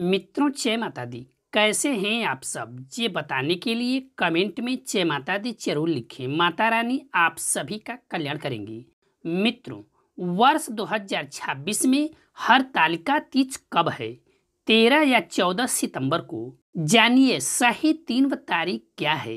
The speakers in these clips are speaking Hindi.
मित्रों जय माता दी कैसे हैं आप सब ये बताने के लिए कमेंट में जय माता दी जरूर लिखें माता रानी आप सभी का कल्याण करेंगी मित्रों वर्ष 2026 में हर तालिका तीज कब है तेरह या चौदह सितंबर को जानिए सही तीन तारीख क्या है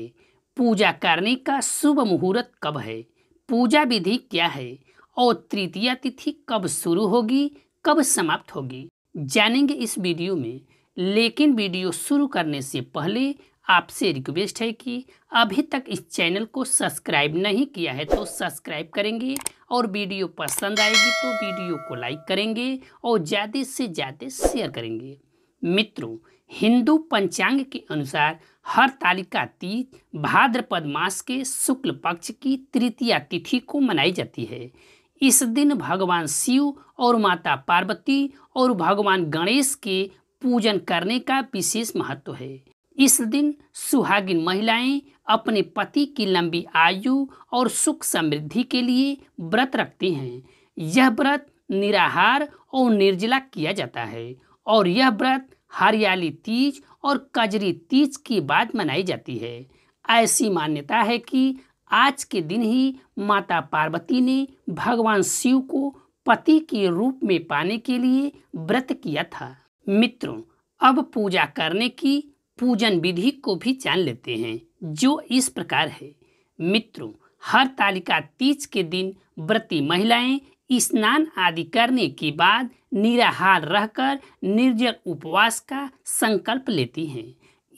पूजा करने का शुभ मुहूर्त कब है पूजा विधि क्या है और तृतीया तिथि कब शुरू होगी कब समाप्त होगी जानेंगे इस वीडियो में लेकिन वीडियो शुरू करने से पहले आपसे रिक्वेस्ट है कि अभी तक इस चैनल को सब्सक्राइब नहीं किया है तो सब्सक्राइब करेंगे और वीडियो पसंद आएगी तो वीडियो को लाइक करेंगे और ज़्यादा से ज़्यादा शेयर करेंगे मित्रों हिंदू पंचांग के अनुसार हर तालिका तीज भाद्रपद मास के शुक्ल पक्ष की तृतीया तिथि को मनाई जाती है इस दिन भगवान शिव और माता पार्वती और भगवान गणेश के पूजन करने का विशेष महत्व है इस दिन सुहागिन महिलाएं अपने पति की लंबी आयु और सुख समृद्धि के लिए व्रत रखती हैं यह व्रत निराहार और निर्जला किया जाता है और यह व्रत हरियाली तीज और कजरी तीज के बाद मनाई जाती है ऐसी मान्यता है कि आज के दिन ही माता पार्वती ने भगवान शिव को पति के रूप में पाने के लिए व्रत किया था मित्रों अब पूजा करने की पूजन विधि को भी जान लेते हैं जो इस प्रकार है मित्रों हर तालिका तीज के दिन व्रती महिलाएं स्नान आदि करने के बाद निराहार रहकर निर्जल उपवास का संकल्प लेती हैं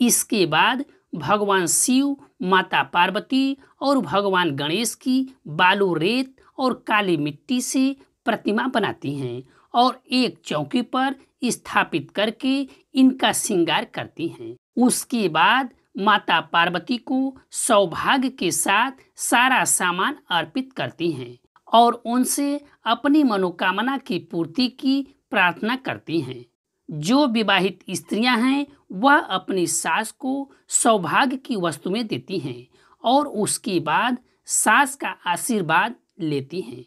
इसके बाद भगवान शिव माता पार्वती और भगवान गणेश की बालू रेत और काली मिट्टी से प्रतिमा बनाती हैं और एक चौकी पर स्थापित करके इनका श्रृंगार करती हैं उसके बाद माता पार्वती को सौभाग्य के साथ सारा सामान अर्पित करती हैं और उनसे अपनी मनोकामना की पूर्ति की प्रार्थना करती हैं जो विवाहित स्त्रियां हैं वह अपनी सास को सौभाग्य की वस्तु में देती हैं और उसके बाद सास का आशीर्वाद लेती हैं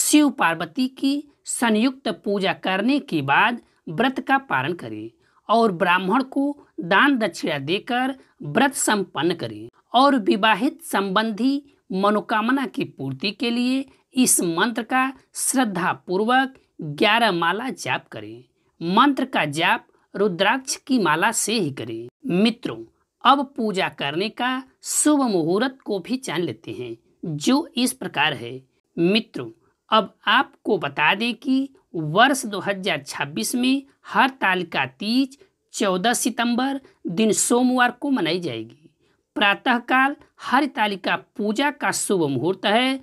शिव पार्वती की संयुक्त पूजा करने के बाद व्रत का पारण करें और ब्राह्मण को दान दक्षिणा देकर व्रत संपन्न करें और विवाहित संबंधी मनोकामना की पूर्ति के लिए इस मंत्र का श्रद्धा पूर्वक ग्यारह माला जाप करें मंत्र का जाप रुद्राक्ष की माला से ही करें मित्रों अब पूजा करने का शुभ मुहूर्त को भी जान लेते हैं जो इस प्रकार है मित्रों अब आपको बता दें कि वर्ष 2026 में हर तालिका तीज 14 सितंबर दिन सोमवार को मनाई जाएगी प्रातःकाल हर तालिका पूजा का शुभ मुहूर्त है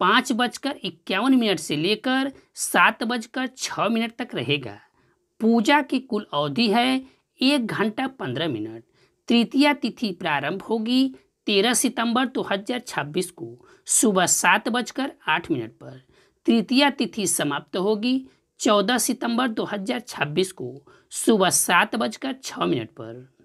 पाँच बजकर इक्यावन मिनट से लेकर सात बजकर छः मिनट तक रहेगा पूजा की कुल अवधि है एक घंटा पंद्रह मिनट तृतीय तिथि प्रारंभ होगी तेरह सितंबर छब्बीस को सुबह सात बजकर आठ मिनट पर तृतीय तिथि समाप्त होगी चौदह सितंबर छब्बीस को सुबह सात बजकर छः मिनट पर